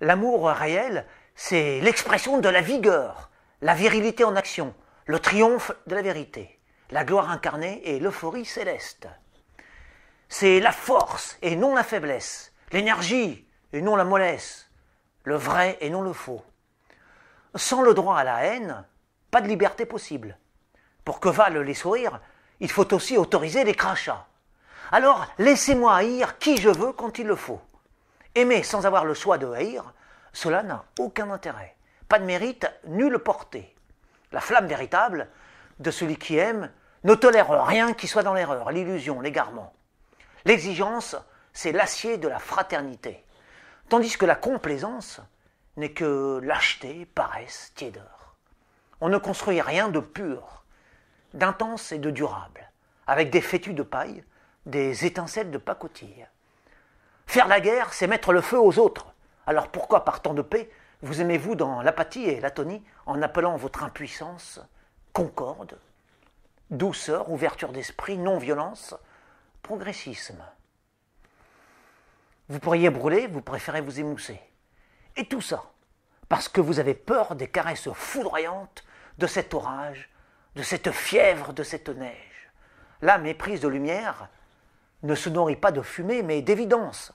L'amour réel, c'est l'expression de la vigueur, la virilité en action, le triomphe de la vérité, la gloire incarnée et l'euphorie céleste. C'est la force et non la faiblesse, l'énergie et non la mollesse, le vrai et non le faux. Sans le droit à la haine, pas de liberté possible. Pour que valent les sourires, il faut aussi autoriser les crachats. Alors laissez-moi haïr qui je veux quand il le faut. Aimer sans avoir le choix de haïr, cela n'a aucun intérêt. Pas de mérite, nulle portée. La flamme véritable de celui qui aime ne tolère rien qui soit dans l'erreur, l'illusion, l'égarement. L'exigence, c'est l'acier de la fraternité, tandis que la complaisance n'est que lâcheté, paresse, tiédeur. On ne construit rien de pur, d'intense et de durable, avec des fétus de paille, des étincelles de pacotille. Faire la guerre, c'est mettre le feu aux autres. Alors pourquoi, par temps de paix, vous aimez-vous dans l'apathie et l'atonie en appelant votre impuissance concorde, douceur, ouverture d'esprit, non-violence, progressisme Vous pourriez brûler, vous préférez vous émousser. Et tout ça, parce que vous avez peur des caresses foudroyantes de cet orage, de cette fièvre, de cette neige. La méprise de lumière, ne se nourrit pas de fumée, mais d'évidence,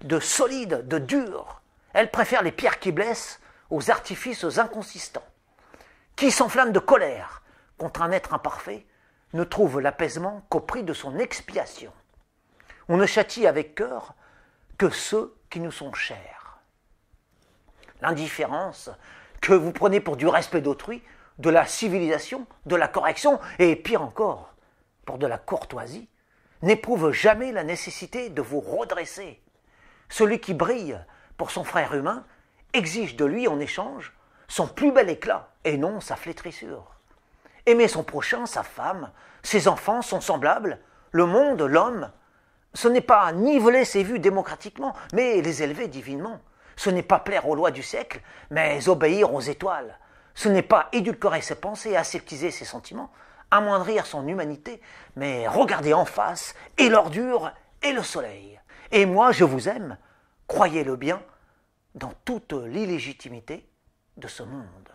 de solide, de dur. Elle préfère les pierres qui blessent aux artifices inconsistants. Qui s'enflamme de colère contre un être imparfait ne trouve l'apaisement qu'au prix de son expiation. On ne châtie avec cœur que ceux qui nous sont chers. L'indifférence que vous prenez pour du respect d'autrui, de la civilisation, de la correction, et pire encore, pour de la courtoisie, n'éprouve jamais la nécessité de vous redresser. Celui qui brille pour son frère humain exige de lui en échange son plus bel éclat et non sa flétrissure. Aimer son prochain, sa femme, ses enfants, son semblable, le monde, l'homme, ce n'est pas niveler ses vues démocratiquement, mais les élever divinement. Ce n'est pas plaire aux lois du siècle, mais obéir aux étoiles. Ce n'est pas édulcorer ses pensées, aseptiser ses sentiments, amoindrir son humanité, mais regardez en face et l'ordure et le soleil. Et moi, je vous aime, croyez-le bien, dans toute l'illégitimité de ce monde.